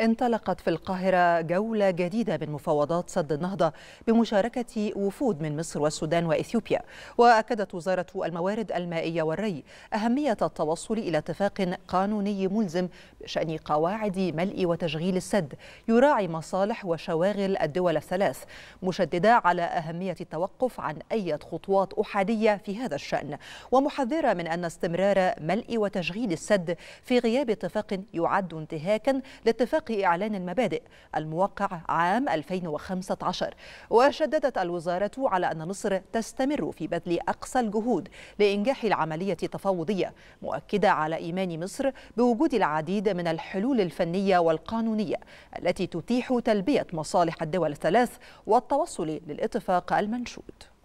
انطلقت في القاهرة جولة جديدة من مفاوضات سد النهضة بمشاركة وفود من مصر والسودان وإثيوبيا وأكدت وزارة الموارد المائية والري أهمية التوصل إلى اتفاق قانوني ملزم بشأن قواعد ملء وتشغيل السد يراعي مصالح وشواغل الدول الثلاث مشددة على أهمية التوقف عن أي خطوات أحادية في هذا الشأن ومحذرة من أن استمرار ملء وتشغيل السد في غياب اتفاق يعد انتهاكا لاتفاق ملتقي إعلان المبادئ الموقع عام 2015 وشددت الوزارة على أن مصر تستمر في بذل أقصى الجهود لإنجاح العملية التفاوضية مؤكدة على إيمان مصر بوجود العديد من الحلول الفنية والقانونية التي تتيح تلبية مصالح الدول الثلاث والتوصل للاتفاق المنشود